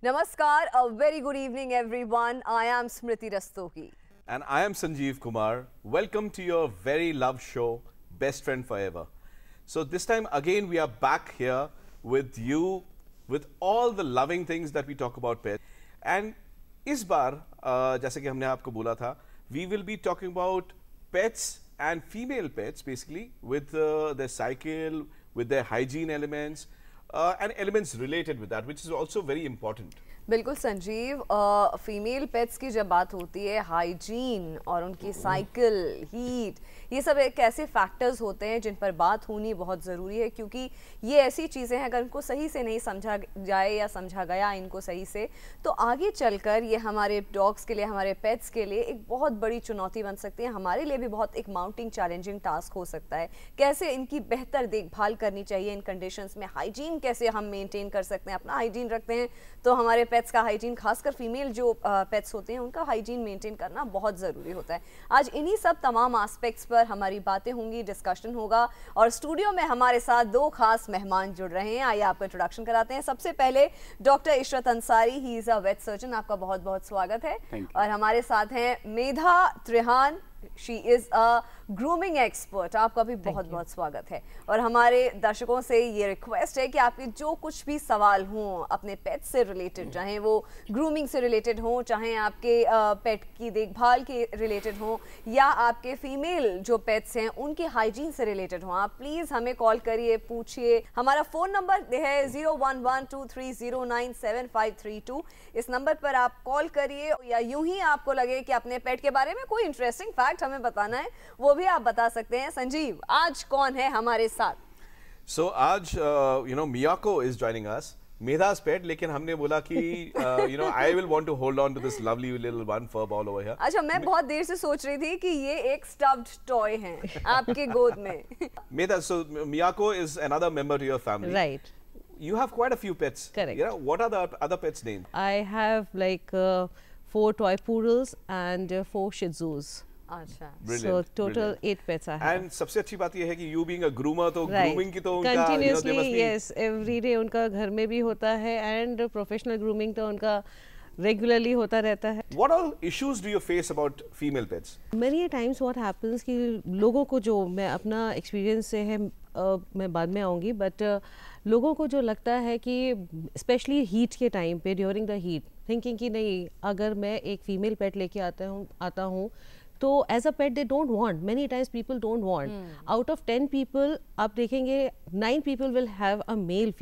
Namaskar, a very good evening everyone. I am Smriti Rastogi. And I am Sanjeev Kumar. Welcome to your very loved show, Best Friend Forever. So this time again we are back here with you with all the loving things that we talk about pets. And this बार as we have told you, we will be talking about pets and female pets, basically with basically their the cycle with the uh, and elements related with that, which is also very important. बिल्कुल संजीव आ, female pets की जब बात होती है hygiene और उनकी cycle heat ये सब एक ऐसे फैक्टर्स होते हैं जिन पर बात होनी बहुत ज़रूरी है क्योंकि ये ऐसी चीज़ें हैं अगर इनको सही से नहीं समझा जाए या समझा गया इनको सही से तो आगे चलकर ये हमारे डॉग्स के लिए हमारे पेट्स के लिए एक बहुत बड़ी चुनौती बन सकती है हमारे लिए भी बहुत एक माउंटिंग चैलेंजिंग टास्क हो सकता है कैसे इनकी बेहतर देखभाल करनी चाहिए इन कंडीशन में हाइजीन कैसे हम मेनटेन कर सकते हैं अपना हाइजीन रखते हैं तो हमारे पेट पेट्स का हाइजीन खासकर फीमेल जो पेट्स होते हैं उनका हाइजीन मेंटेन करना बहुत ज़रूरी होता है आज इन्हीं सब तमाम आस्पेक्ट्स पर हमारी बातें होंगी डिस्कशन होगा और स्टूडियो में हमारे साथ दो खास मेहमान जुड़ रहे हैं आइए आपको इंट्रोडक्शन कराते हैं सबसे पहले doctor Ishrat Ansari he is a vet surgeon आपका बहुत बहुत स्वागत है और हमारे साथ हैं Medha Trihan she is a grooming expert आपका भी बहुत बहुत स्वागत है और हमारे दर्शकों से ये रिक्वेस्ट है कि आपके जो कुछ भी सवाल हों अपने पेट से रिलेटेड चाहे वो ग्रूमिंग से रिलेटेड हों चाहे आपके पेट की देखभाल के रिलेटेड हों या आपके फीमेल जो पेट्स हैं उनके हाइजीन से रिलेटेड हों आप प्लीज़ हमें कॉल करिए पूछिए हमारा फ़ोन नंबर है zero one one two two three three zero nine seven five इस नंबर पर आप कॉल करिए या यूं ही आपको लगे कि अपने पेट के बारे में कोई इंटरेस्टिंग फैक्ट फैक्ट हमें बताना है वो भी आप बता सकते हैं संजीव आज कौन है हमारे साथ सो so, आज you know Miyako is joining us Medha's pet लेकिन हमने बोला कि you know I will want to hold on to this lovely little one for ball over here अच्छा मैं बहुत देर से सोच रही थी कि ये एक स्टफ्ड टॉय है आपके गोद में Medha so Miyako is another member to your family right you have quite a few pets Correct. Yeah. What are the other pets' names? I have like uh, four toy poodles and uh, four अच्छा। सबसे अच्छी बात यह है कि you being a groomer तो grooming की तो उनका कंटिन्यूअसली यस एवरी डे उनका घर में भी होता है एंड प्रोफेशनल ग्रूमिंग तो उनका रेगुलरली होता रहता है what are issues do you face about female pets many times what happens कि लोगों को जो मैं अपना एक्सपीरियंस से है Uh, मैं बाद में आऊँगी बट uh, लोगों को जो लगता है कि स्पेशली हीट के टाइम पे ड्यूरिंग द हीट थिंकिंग कि नहीं अगर मैं एक फ़ीमेल पेट लेके आता हूँ आता हूँ तो as a pet they don't want many times people don't want out of ten people आप देखेंगे nine people will have a male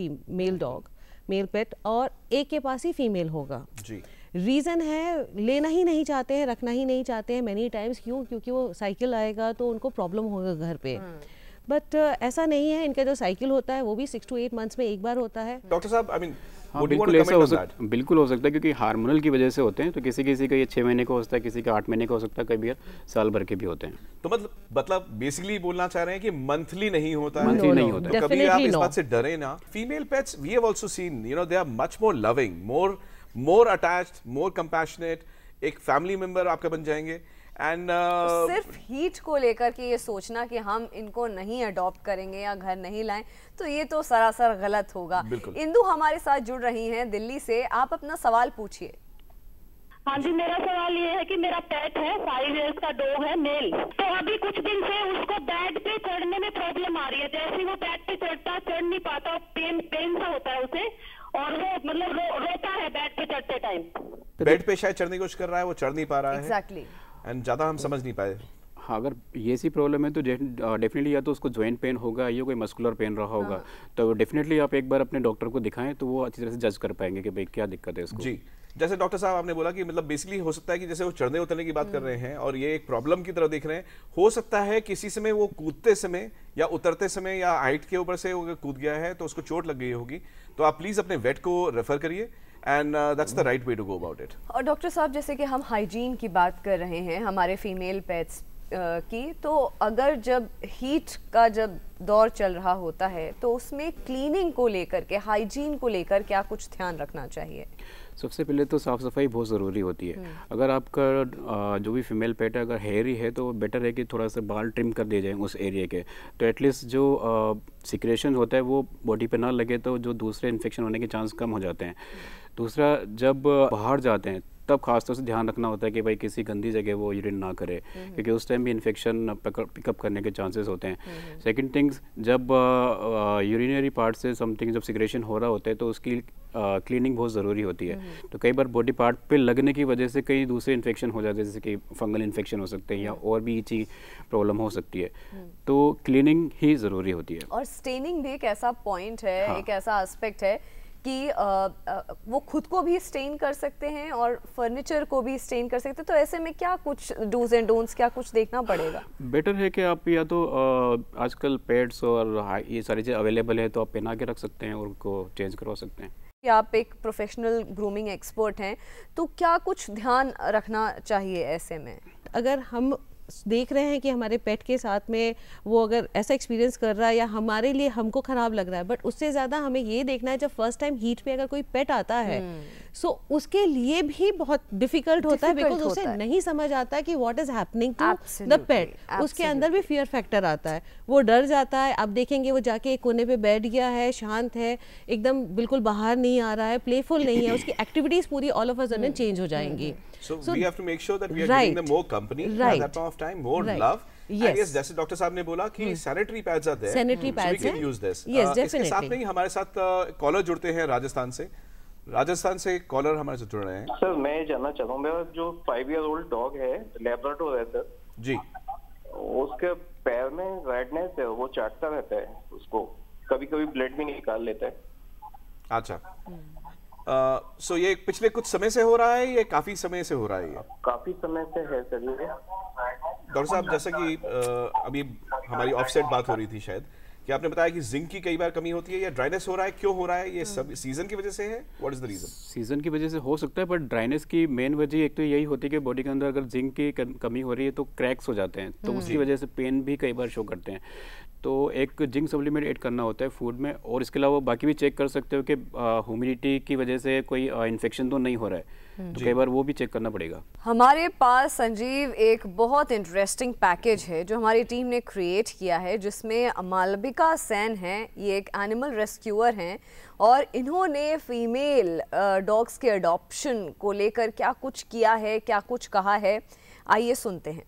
male dog male pet और एक के पास ही फीमेल होगा जी रीज़न है लेना ही नहीं चाहते हैं रखना ही नहीं चाहते हैं मैनी टाइम्स क्यों क्योंकि वो साइकिल आएगा तो उनको प्रॉब्लम होगा घर पे hmm. बट uh, ऐसा नहीं है इनका जो साइकिल होता है वो भी सिक्स टू एट मंथ्स में एक बार होता है डॉक्टर साहब आई मीन हाँ, बिल्कुल ऐसा हो सकता बिल्कुल हो सकता है क्योंकि हार्मोनल की वजह से होते हैं तो किसी किसी का ये छः महीने का हो सकता है किसी का आठ महीने का हो सकता है कभी बार साल भर के भी होते हैं तो मतलब मतलब बेसिकली बोलना चाह रहे हैं कि मंथली नहीं होता है मंथली नहीं होता कभी आप इस बात से डरे ना female pets we have also seen you know they are much more loving more more attached more compassionate एक फैमिली मेंबर आपके बन जाएंगे एंड तो uh, सिर्फ हीट को लेकर के ये सोचना कि हम इनको नहीं अडॉप्ट करेंगे या घर नहीं लाएं तो ये तो सरासर गलत होगा इंदू हमारे साथ जुड़ रही हैं दिल्ली से आप अपना सवाल पूछिए हाँ जी मेरा सवाल ये है कि मेरा पेट है फाइव ईयर्स का डॉग है मेल तो अभी कुछ दिन से उसको बेड पे चढ़ने में प्रॉब्लम आ रही है जैसे वो बेड पे चढ़ता चढ़ नहीं पाता पेन पेन सा होता है उसे और वो मतलब रो, रोता है बेड पे चढ़ते टाइम बेड पे शायद चढ़ने की कोशिश कर रहा है वो चढ़ नहीं पा रहा है exactly. एंड ज़्यादा हम समझ नहीं पाए हाँ अगर ये सी प्रॉब्लम है तो डेफिनेटली या तो उसको जॉइंट पेन होगा या कोई मस्कुलर पेन रहा होगा हाँ। तो डेफिनेटली आप एक बार अपने डॉक्टर को दिखाएं तो वो अच्छी तरह से जज कर पाएंगे कि भाई क्या दिक्कत है उसको जी जैसे डॉक्टर साहब आपने बोला कि मतलब बेसिकली हो सकता है कि जैसे वो चढ़ने उतरने की बात कर हम्म। रहे हैं और ये एक प्रॉब्लम की तरह देख रहे हैं हो सकता है किसी समय वो कूदते समय या उतरते समय या हाइट के ऊपर से वो कूद गया है तो उसको चोट लग गई होगी तो आप प्लीज़ अपने वेट को रेफर करिए and that's the right way to go about it और डॉक्टर साहब जैसे कि हम हाइजीन की बात कर रहे हैं हमारे फीमेल पेट्स की तो अगर जब हीट का जब दौर चल रहा होता है तो उसमें क्लीनिंग को लेकर के हाइजीन को लेकर क्या कुछ ध्यान रखना चाहिए सबसे पहले तो साफ़ सफाई बहुत ज़रूरी होती है हम्म। अगर आपका जो भी फीमेल पेट है अगर हेयर ही है तो बेटर है कि थोड़ा सा बाल ट्रिम कर दिए जाए उस एरिया के तो एटलीस्ट जो सिक्रेशन होता है वो बॉडी पे ना लगे तो जो दूसरे इन्फेक्शन होने के चांस कम हो जाते हैं दूसरा जब बाहर जाते हैं तब खासतौर से ध्यान रखना होता है कि भाई किसी गंदी जगह वो यूरिन ना करे हम्म, हम्म। क्योंकि उस टाइम भी इन्फेक्शन पिकअप करने के चांसेस होते हैं सेकंड हम्म, थिंग्स जब यूरिनरी पार्ट से समथिंग जब सिक्रेशन हो रहा होता है तो उसकी क्लीनिंग बहुत ज़रूरी होती है तो कई बार बॉडी पार्ट पे लगने की वजह से कई दूसरे इन्फेक्शन हो जाते हैं जैसे कि फंगल इन्फेक्शन हो सकते हैं या और भी इची प्रॉब्लम हो सकती है तो क्लीनिंग ही ज़रूरी होती है और स्टेनिंग भी एक ऐसा पॉइंट है हाँ। एक ऐसा एस्पेक्ट है कि आ, आ, वो खुद को भी स्टेन कर सकते हैं और फर्नीचर को भी स्टेन कर सकते हैं तो ऐसे में क्या कुछ डूज एंड डोंट्स क्या कुछ देखना पड़ेगा बेटर है कि आप या तो आजकल पेड्स और ये सारी चीज़ें अवेलेबल है तो आप पहना के रख सकते हैं और उनको चेंज करवा सकते हैं कि आप एक प्रोफेशनल ग्रूमिंग एक्सपर्ट हैं तो क्या कुछ ध्यान रखना चाहिए ऐसे में अगर हम देख रहे हैं कि हमारे पेट के साथ में वो अगर ऐसा एक्सपीरियंस कर रहा है या हमारे लिए हमको ख़राब लग रहा है बट उससे ज़्यादा हमें ये देखना है जब फर्स्ट टाइम हीट पे अगर कोई पेट आता है हम्म। सो so, उसके लिए भी बहुत डिफिकल्ट होता है बिकॉज उसे है। नहीं समझ आता कि what is happening to the pet उसके अंदर भी फियर फैक्टर आता है वो डर जाता है आप देखेंगे वो जाके एक कोने पे बैठ गया है शांत है एकदम बिल्कुल बाहर नहीं आ रहा है प्लेफुल नहीं है उसकी एक्टिविटीज पूरी ऑल ऑफ अजन चेंज हो जाएंगी सो mm-hmm. so जैसे डॉक्टर साहब ने बोला कि sanitary pads sanitary pads we can use this साथ में ही हमारे साथ कॉलर जुड़ते हैं राजस्थान से राजस्थान से कॉलर हमारे से जुड़ रहे हैं सर मैं जानना चाहूंगा मेरा जो फाइव ईयर ओल्ड डॉग है लेबराटो है सर जी उसके पैर में रेडनेस है वो चाटता रहता है उसको कभी कभी ब्लड भी निकाल लेता है अच्छा आ, सो ये पिछले कुछ समय से हो रहा है ये काफी समय से हो रहा है ये काफी समय से है सर ये डॉक्टर साहब जैसा कि आ, अभी हमारी ऑफसेट बात हो रही थी शायद कि आपने बताया कि जिंक की कई बार कमी होती है या ड्राइनेस हो रहा है क्यों हो रहा है ये हाँ। सब सीजन की वजह से है what is the reason season की वजह से हो सकता है बट ड्राइनेस की मेन वजह एक तो यही होती है कि बॉडी के अंदर अगर जिंक की कमी हो रही है तो क्रैक्स हो जाते हैं तो हम्म। उसकी वजह से पेन भी कई बार शो करते हैं तो एक जिंक सप्लीमेंट ऐड करना होता है फूड में और इसके अलावा बाकी भी चेक कर सकते हो कि ह्यूमिडिटी की वजह से कोई इन्फेक्शन तो नहीं हो रहा है हम्म। तो कई बार वो भी चेक करना पड़ेगा हमारे पास संजीव एक बहुत इंटरेस्टिंग पैकेज है जो हमारी टीम ने क्रिएट किया है जिसमें मालविका सैन है ये एक एनिमल रेस्क्यूअर हैं और इन्होंने फीमेल डॉग्स के अडॉप्शन को लेकर क्या कुछ किया है क्या कुछ कहा है आइए सुनते हैं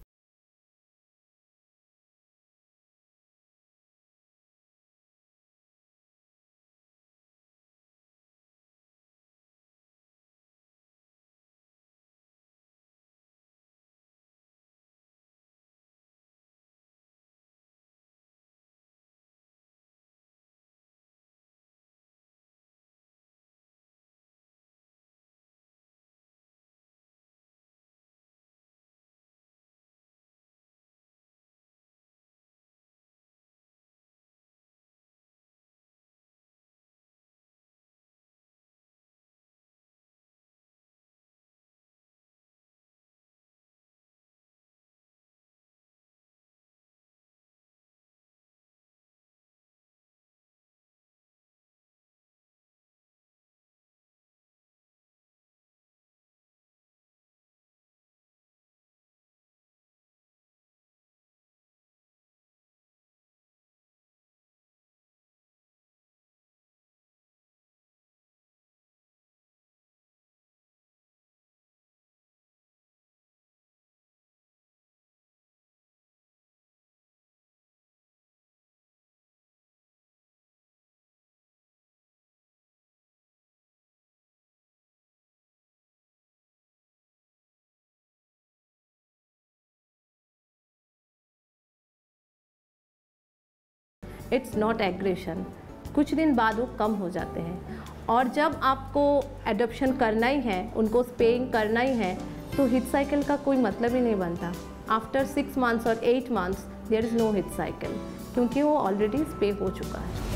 इट्स नॉट एग्रेशन कुछ दिन बाद वो कम हो जाते हैं और जब आपको एडोप्शन करना ही है उनको स्पेइंग करना ही है तो हिट साइकिल का कोई मतलब ही नहीं बनता आफ्टर सिक्स मंथ्स और eight months there is no heat cycle क्योंकि वो ऑलरेडी स्पे हो चुका है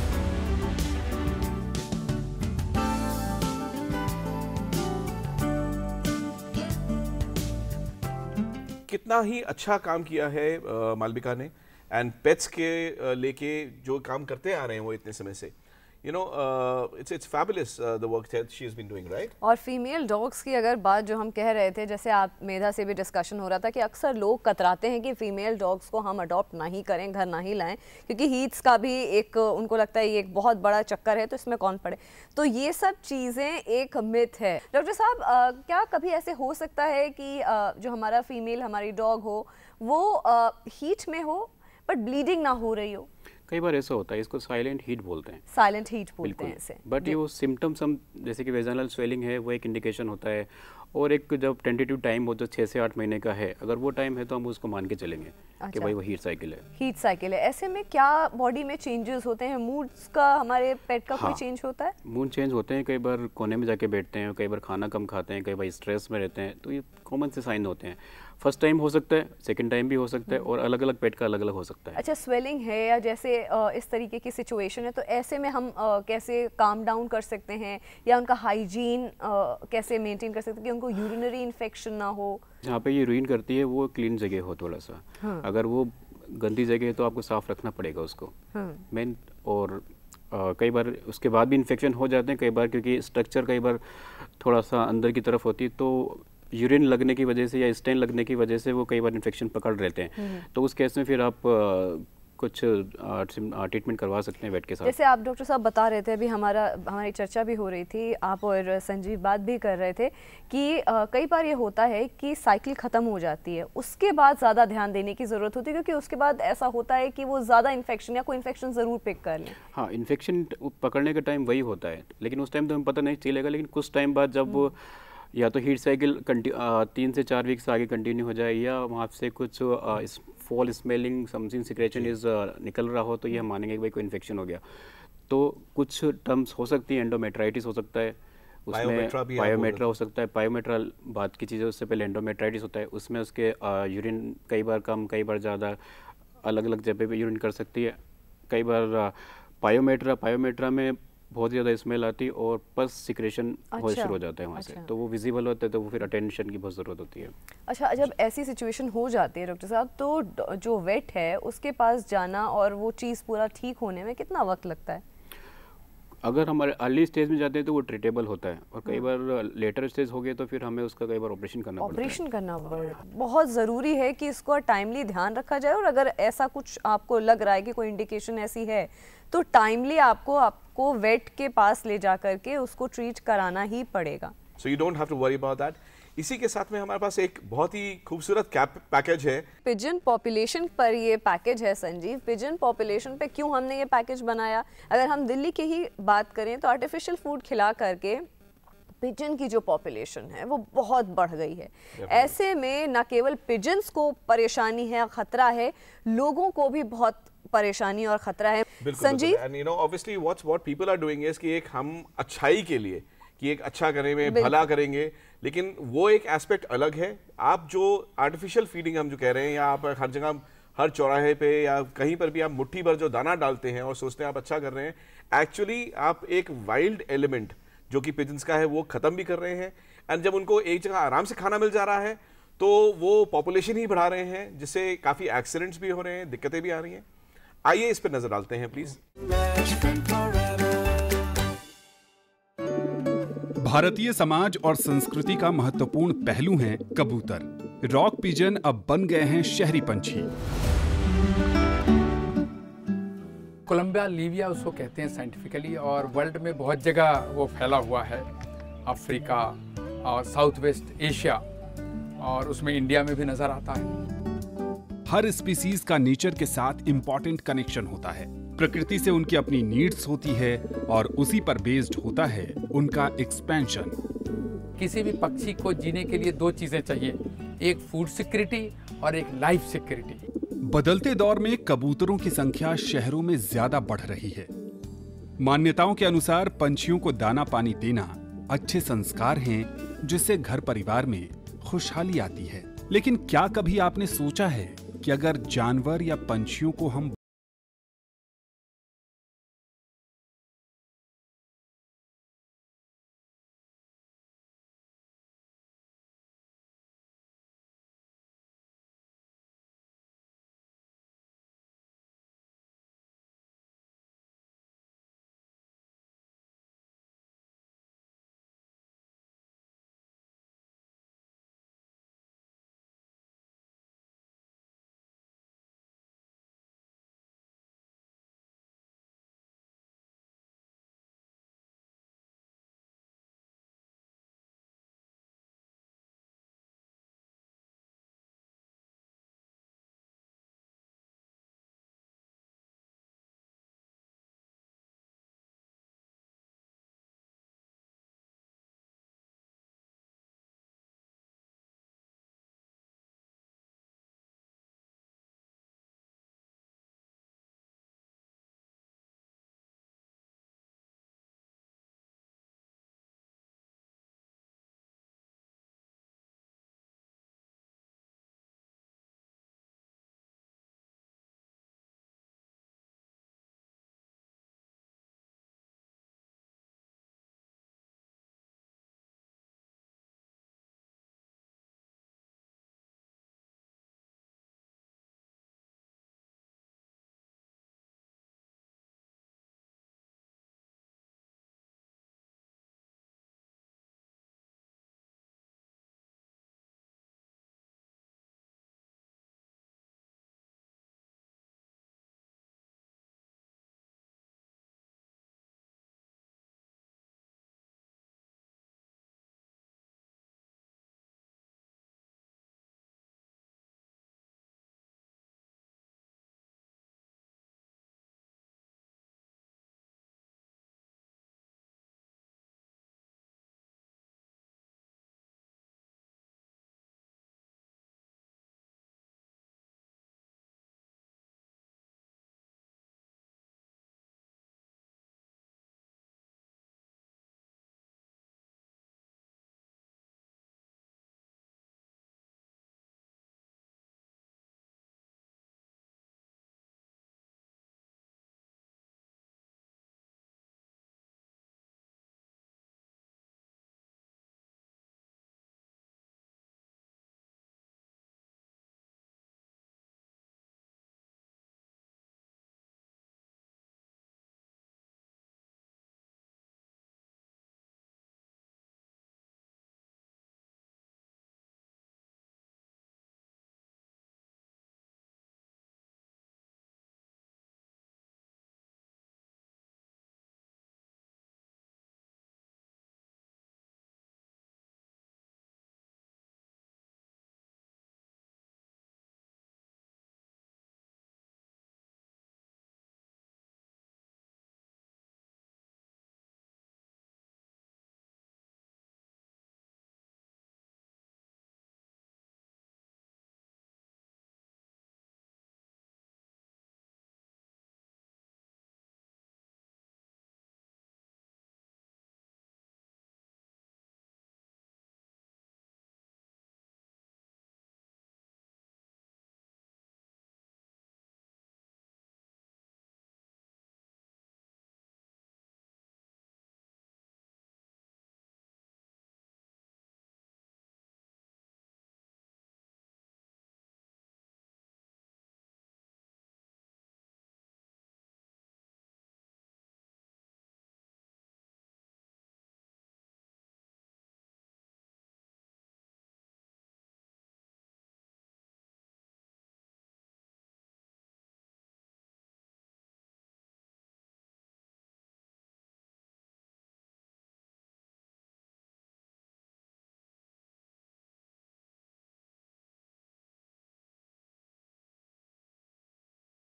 कितना ही अच्छा काम किया है मालविका ने एंड पेट्स के uh, लेके जो काम करते आ रहे हैं वो इतने समय से You know, uh, it's it's fabulous uh, the work that she has been doing, right? और फीमेल डॉग्स की अगर बात जो हम कह रहे थे जैसे आप मेधा से भी डिस्कशन हो रहा था कि अक्सर लोग कतराते हैं कि फीमेल डॉग्स को हम अडॉप्ट नहीं करें घर ना ही लाएं क्योंकि हीट्स का भी एक उनको लगता है ये एक बहुत बड़ा चक्कर है तो इसमें कौन पड़े तो ये सब चीज़ें एक मिथ है डॉक्टर साहब uh, क्या कभी ऐसे हो सकता है कि आ, uh, जो हमारा फीमेल हमारी डॉग हो वो हीट में हो बट ब्लीडिंग ना हो रही हो कई बार ऐसा होता है इसको साइलेंट हीट बोलते हैं साइलेंट हीट बोलते हैं इसे बट ये वो सिम्टम्स हम जैसे कि वेजनल स्वेलिंग है वो एक इंडिकेशन होता है और एक जब टेंटेटिव टाइम हो जो तो छः से आठ महीने का है अगर वो टाइम है तो हम उसको मान के चलेंगे अच्छा। कि भाई वो हीट साइकिल है हीट साइकिल है ऐसे में क्या बॉडी में चेंजेस होते हैं मूड्स का हमारे पेट का हाँ, कोई चेंज होता है मूड चेंज होते हैं कई बार कोने में जाके बैठते हैं कई बार खाना कम खाते हैं कई बार स्ट्रेस में रहते हैं तो ये कॉमन से साइन होते हैं फर्स्ट टाइम हो सकता है सेकंड टाइम भी हो सकता है हम्म। और अलग अलग पेट का अलग अलग हो सकता है अच्छा स्वेलिंग है या जैसे इस तरीके की सिचुएशन है तो ऐसे में हम कैसे काम डाउन कर सकते हैं या उनका हाइजीन कैसे मेंटेन कर सकते हैं कि उनको यूरिनरी इन्फेक्शन ना हो जहाँ पे ये रूइन करती है वो क्लीन जगह हो थोड़ा सा हाँ। अगर वो गंदी जगह है तो आपको साफ रखना पड़ेगा उसको हाँ। मेन और कई बार उसके बाद भी इन्फेक्शन हो जाते हैं कई बार क्योंकि स्ट्रक्चर कई बार थोड़ा सा अंदर की तरफ होती है तो यूरिन लगने की वजह से या स्टेन लगने की वजह से वो कई बार इन्फेक्शन पकड़ लेते हैं हम्म। तो उस केस में फिर आप कुछ ट्रीटमेंट करवा सकते हैं वेट के साथ जैसे आप डॉक्टर साहब बता रहे थे अभी हमारा हमारी चर्चा भी हो रही थी आप और संजीव बात भी कर रहे थे कि आ, कई बार ये होता है कि साइकिल ख़त्म हो जाती है उसके बाद ज़्यादा ध्यान देने की ज़रूरत होती है क्योंकि उसके बाद ऐसा होता है कि वो ज़्यादा इन्फेक्शन या कोई इन्फेक्शन ज़रूर पिक कर लें हाँ इन्फेक्शन पकड़ने का टाइम वही होता है लेकिन उस टाइम तो हमें पता नहीं चलेगा लेकिन कुछ टाइम बाद जब हम्म। या तो हीट साइकिल तीन से चार वीक्स आगे कंटिन्यू हो जाए या वहाँ से कुछ foul smelling something secretion is निकल रहा हो तो ये हम मानेंगे कि भाई कोई इन्फेक्शन हो गया तो कुछ टर्म्स हो सकती हैं एंडोमेट्राइटिस हो सकता है उसमें बायोमेट्रा हो सकता है बायोमेट्रा बात की चीज़ें उससे पहले एंडोमेट्राइटिस होता है उसमें उसके यूरिन कई बार कम कई बार ज़्यादा अलग अलग जगह पे यूरिन कर सकती है कई बार बायोमेट्रा बायोमेट्रा में बहुत ज़्यादा स्मेल आती है और पस सिक्रेशन अच्छा, हो शुरू हो जाता है वहाँ अच्छा, से तो वो विजिबल होता है तो वो फिर अटेंशन की बहुत ज़रूरत होती है अच्छा जब ऐसी सिचुएशन हो जाती है डॉक्टर साहब तो जो वेट है उसके पास जाना और वो चीज़ पूरा ठीक होने में कितना वक्त लगता है अगर हमारे अर्ली स्टेज में जाते हैं तो वो ट्रीटेबल होता है और कई हम्म। बार लेटर स्टेज हो गए तो फिर हमें उसका कई बार ऑपरेशन करना ऑपरेशन करना पड़ता बहुत ज़रूरी है कि इसको टाइमली ध्यान रखा जाए और अगर ऐसा कुछ आपको लग रहा है कि कोई इंडिकेशन ऐसी है तो टाइमली आपको आप को वेट के पास ले जा करके उसको ट्रीट कराना ही पड़ेगा so you don't have to worry about that इसी के साथ में हमारे पास एक बहुत ही खूबसूरत पैकेज है पिजन पॉपुलेशन पर ये पैकेज है संजीव पिजन पॉपुलेशन पे क्यों हमने ये पैकेज बनाया अगर हम दिल्ली की ही बात करें तो आर्टिफिशियल फूड खिला करके पिजन की जो पॉपुलेशन है वो बहुत बढ़ गई है ऐसे में न केवल पिजन्स को परेशानी है खतरा है लोगों को भी बहुत परेशानी और खतरा है Sanjeev you know obviously what's what people are doing is कि एक हम अच्छाई के लिए कि एक अच्छा करेंगे भला करेंगे लेकिन वो एक एस्पेक्ट अलग है आप जो आर्टिफिशियल फीडिंग हम जो कह रहे हैं या आप हर जगह हर चौराहे पे या कहीं पर भी आप मुट्ठी भर जो दाना डालते हैं और सोचते हैं आप अच्छा कर रहे हैं एक्चुअली आप एक वाइल्ड एलिमेंट जो कि पिजन्स का है वो ख़त्म भी कर रहे हैं एंड जब उनको एक जगह आराम से खाना मिल जा रहा है तो वो पॉपुलेशन ही बढ़ा रहे हैं जिससे काफ़ी एक्सीडेंट्स भी हो रहे हैं दिक्कतें भी आ रही हैं आइए इस पर नजर डालते हैं प्लीज भारतीय समाज और संस्कृति का महत्वपूर्ण पहलू है कबूतर रॉक पिजन अब बन गए हैं शहरी पंछी कोलंबिया लीविया उसको कहते हैं साइंटिफिकली और वर्ल्ड में बहुत जगह वो फैला हुआ है अफ्रीका और साउथ वेस्ट एशिया और उसमें इंडिया में भी नज़र आता है हर स्पीसीज का नेचर के साथ इम्पॉर्टेंट कनेक्शन होता है प्रकृति से उनकी अपनी नीड्स होती है और उसी पर बेस्ड होता है उनका एक्सपेंशन किसी भी पक्षी को जीने के लिए दो चीजें चाहिए एक फूड सिक्योरिटी और एक लाइफ सिक्योरिटी बदलते दौर में कबूतरों की संख्या शहरों में ज्यादा बढ़ रही है मान्यताओं के अनुसार पंछियों को दाना पानी देना अच्छे संस्कार हैं जिससे घर परिवार में खुशहाली आती है लेकिन क्या कभी आपने सोचा है कि अगर जानवर या पंछियों को हम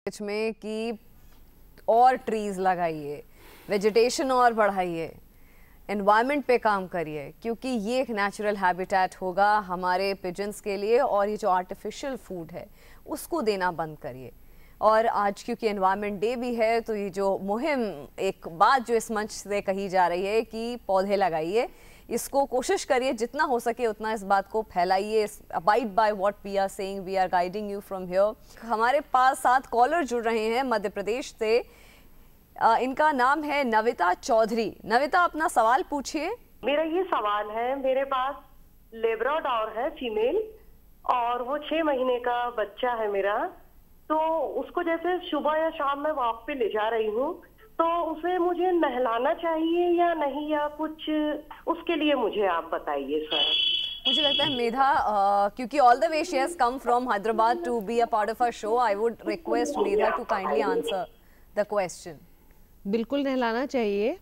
सच में कि और ट्रीज लगाइए वेजिटेशन और बढ़ाइए इन्वायरमेंट पे काम करिए क्योंकि ये एक नेचुरल हैबिटेट होगा हमारे पिजन्स के लिए और ये जो आर्टिफिशियल फूड है उसको देना बंद करिए और आज क्योंकि इन्वायरमेंट डे भी है तो ये जो मुहिम एक बात जो इस मंच से कही जा रही है कि पौधे लगाइए इसको कोशिश करिए जितना हो सके उतना इस बात को फैलाइए abide by what we are saying we are guiding you from here हमारे पास सात कॉलर जुड़ रहे हैं मध्य प्रदेश से आ, इनका नाम है नविता चौधरी नविता अपना सवाल पूछिए मेरा ये सवाल है मेरे पास लेब्राडोर है फीमेल और वो छह महीने का बच्चा है मेरा तो उसको जैसे सुबह या शाम मैं वॉक पे ले जा रही हूँ तो उसे मुझे नहलाना चाहिए या नहीं या कुछ उसके लिए मुझे आप बताइए सर मुझे लगता है मेधा क्योंकि all the way she has come from Hyderabad to be a part of a show I would request Medha to kindly answer the question बिल्कुल नहलाना चाहिए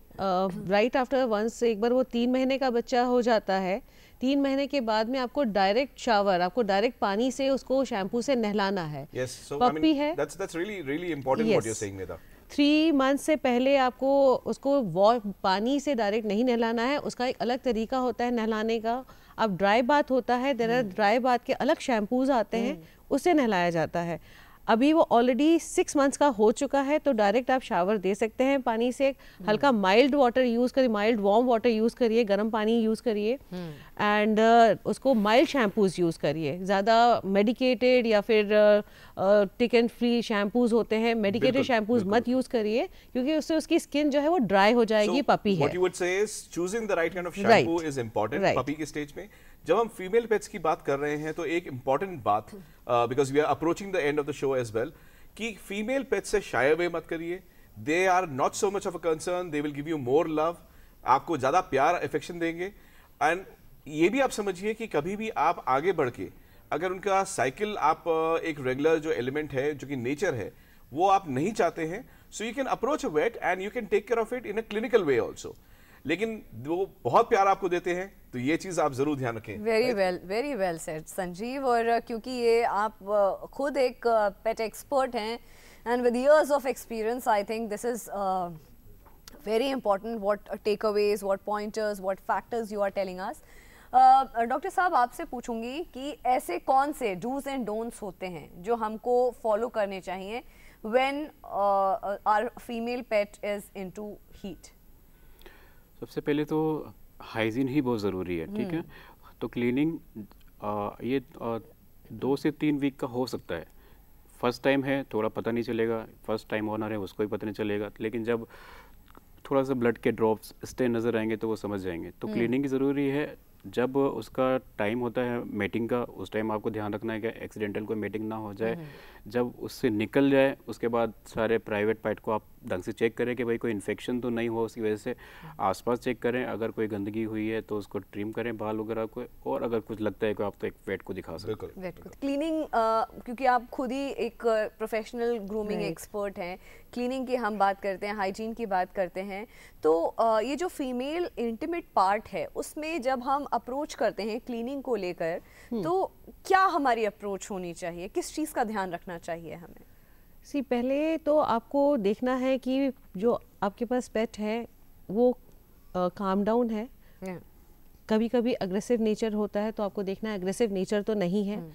राइट आफ्टर वंस एक बार वो तीन महीने का बच्चा हो जाता है तीन महीने के बाद में आपको डायरेक्ट शावर आपको डायरेक्ट पानी से उसको शैम्पू से नहलाना है yes, so, Pappi I mean, है that's, that's really, really three month से पहले आपको उसको वॉ पानी से डायरेक्ट नहीं नहलाना है उसका एक अलग तरीका होता है नहलाने का अब ड्राई बात होता है देर ड्राई बात के अलग शैम्पूज आते हैं हम्म। उससे नहलाया जाता है अभी वो ऑलरेडी सिक्स मंथ्स का हो चुका है तो डायरेक्ट आप शावर दे सकते हैं पानी से हम्म। हल्का माइल्ड वाटर यूज़ करिए माइल्ड वार्म वाटर यूज़ करिए गर्म पानी यूज़ करिए एंड हम्म। uh, उसको माइल्ड शैम्पूज़ यूज़ करिए ज़्यादा मेडिकेटेड या फिर टिक एंड फ्री शैम्पूज़ होते हैं मेडिकेटेड शैम्पूज़ मत यूज़ करिए क्योंकि उससे उसकी स्किन जो है वो ड्राई हो जाएगी so, पपी है जब हम फीमेल पेट्स की बात कर रहे हैं तो एक इम्पॉर्टेंट बात because we are approaching the end of the show as well कि फीमेल पेट्स से शायद वे मत करिए they are not so much of a concern they will give you more love आपको ज़्यादा प्यार अफेक्शन देंगे एंड ये भी आप समझिए कि कभी भी आप आगे बढ़ के अगर उनका साइकिल आप uh, एक रेगुलर जो एलिमेंट है जो कि नेचर है वो आप नहीं चाहते हैं so you can approach vet and you can take care of it in a clinical way also लेकिन वो बहुत प्यार आपको देते हैं तो ये चीज आप जरूर ध्यान रखें very well very well said Sanjeev और क्योंकि ये आप खुद एक पेट एक्सपर्ट हैं and with years of experience I think this is very important what take takeaways, what pointers what factors you are telling us doctor साहब आपसे पूछूंगी कि ऐसे कौन से डूज एंड डोंट्स होते हैं जो हमको फॉलो करने चाहिए when are female pet is into heat सबसे पहले तो हाइजीन ही बहुत ज़रूरी है ठीक है हम्म। तो क्लीनिंग आ, ये आ, दो से तीन वीक का हो सकता है फर्स्ट टाइम है थोड़ा पता नहीं चलेगा फर्स्ट टाइम ऑनर है उसको भी पता नहीं चलेगा लेकिन जब थोड़ा सा ब्लड के ड्रॉप्स स्टे नज़र आएंगे तो वो समझ जाएंगे तो हम्म। क्लीनिंग ज़रूरी है जब उसका टाइम होता है मेटिंग का उस टाइम आपको ध्यान रखना है कि एक्सीडेंटल कोई मेटिंग ना हो जाए हम्म। जब उससे निकल जाए उसके बाद सारे प्राइवेट पैट को आप ढंग से चेक करें कि भाई कोई इन्फेक्शन तो नहीं हो उसकी वजह से हम्म। आसपास चेक करें अगर कोई गंदगी हुई है तो उसको ट्रिम करें बाल वगैरह को और अगर कुछ लगता है कि आप तो एक वेट को दिखा सकते वेट को क्लीनिंग क्योंकि आप खुद ही एक प्रोफेशनल ग्रूमिंग एक्सपर्ट हैं क्लीनिंग की हम बात करते हैं हाइजीन की बात करते हैं तो ये जो फीमेल इंटीमेट पार्ट है उसमें जब हम अप्रोच करते हैं क्लीनिंग को लेकर हम्म। तो क्या हमारी अप्रोच होनी चाहिए किस चीज़ का ध्यान रखना चाहिए हमें सी पहले तो आपको देखना है कि जो आपके पास पेट है वो काम डाउन है कभी कभी अग्रेसिव नेचर होता है तो आपको देखना है अग्रेसिव नेचर तो नहीं है hmm.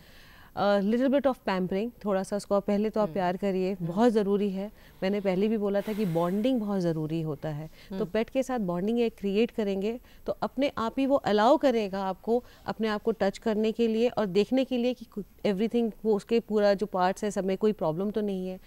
Little bit of pampering थोड़ा सा उसको पहले तो आप हम्म। प्यार करिए हम्म। बहुत ज़रूरी है मैंने पहले भी बोला था कि बॉन्डिंग बहुत ज़रूरी होता है तो पेट हम्म। के साथ बॉन्डिंग एक क्रिएट करेंगे तो अपने आप ही वो अलाउ करेगा आपको अपने आप को टच करने के लिए और देखने के लिए कि एवरीथिंग वो उसके पूरा जो पार्ट्स है सब में कोई प्रॉब्लम तो नहीं है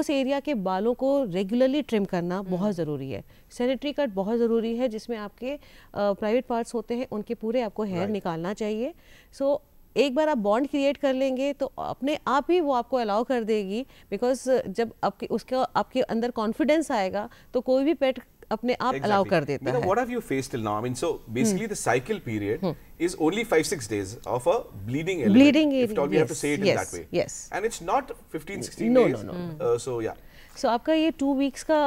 उस एरिया के बालों को रेगुलरली ट्रिम करना बहुत ज़रूरी है सैनिटरी कट बहुत ज़रूरी है जिसमें आपके प्राइवेट पार्ट्स होते हैं उनके पूरे आपको हेयर निकालना चाहिए सो एक बार आप बॉन्ड क्रिएट कर लेंगे तो अपने आप ही वो आपको अलाउ कर देगी बिकॉज जब आपके उसका आपके अंदर कॉन्फिडेंस आएगा तो कोई भी पेट अपने आप अलाउ कर देता है। Cycle period is only five six days of a bleeding element. Bleeding element. If tall you have to say it in that way. Yes. And 15 16 days. No no no. So yeah so so, आपका ये two weeks का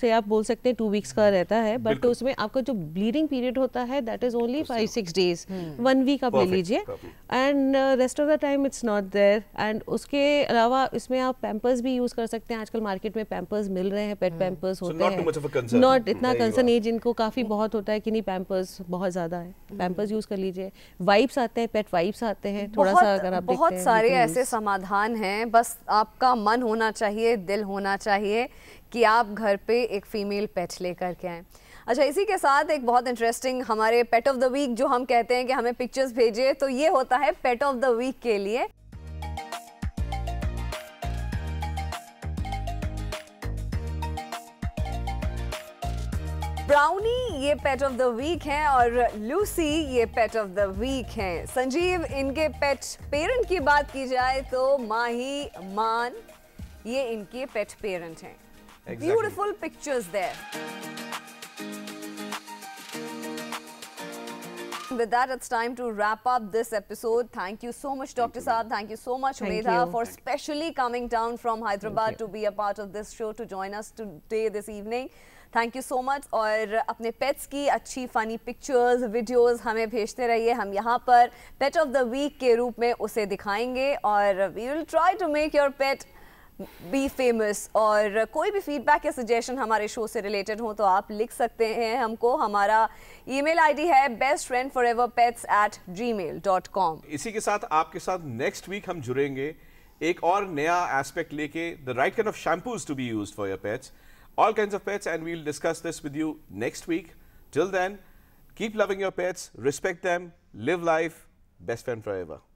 से आप बोल सकते हैं two weeks का रहता है बट उसमें आपका जो ब्लीडिंग पीरियड होता है that is only five six days one week आप ले लीजिए and rest of the time it's not there and उसके अलावा इसमें आप पैम्पर्स भी यूज कर सकते हैं आजकल मार्केट में पैम्पर्स मिल रहे हैं पेट hmm. पैम्पर्स होते so हैं नॉट इतना कंसर्न एज इनको काफी हम्म। बहुत होता है कि नहीं पैम्पर्स बहुत ज्यादा है पैम्पर्स हम्म। यूज कर लीजिए वाइप्स आते हैं पेट वाइप्स आते हैं थोड़ा सा अगर आप बहुत सारे ऐसे समाधान हैं बस आपका मन होना चाहिए दिल होना चाहिए चाहिए कि आप घर पे एक फ़ीमेल पेट लेकर के आएँ अच्छा इसी के साथ एक बहुत इंटरेस्टिंग हमारे पेट ऑफ द वीक जो हम कहते हैं कि हमें पिक्चर्स भेजिए तो ये होता है पेट ऑफ द वीक के लिए ब्राउनी ये पेट ऑफ द वीक हैं और लूसी ये पेट ऑफ द वीक हैं संजीव इनके पेट पेरेंट की बात की जाए तो माही मान ये इनके पेट पेरेंट हैं beautiful pictures there with that, it's time to wrap up this episode. Thank you so much, Doctor Saab. Thank you so much, Vedha, for specially coming down from Hyderabad to be a part of this show, to join us today, this evening. Thank you so much. और अपने pets की अच्छी funny pictures, videos हमें भेजते रहिए हम यहाँ पर pet of the week के रूप में उसे दिखाएंगे और we will try to make your pet. Be famous और कोई भी फीडबैक या सजेशन हमारे शो से रिलेटेड हो तो आप लिख सकते हैं हमको हमारा ईमेल आईडी है best friend forever pets at Gmail dot com इसी के साथ आपके साथ नेक्स्ट वीक हम जुड़ेंगे एक और नया एस्पेक्ट लेके the right kind of shampoos to be use for your pets of pets and pets and discuss this with you next week till then keep loving your pets respect respect live life best friend for ever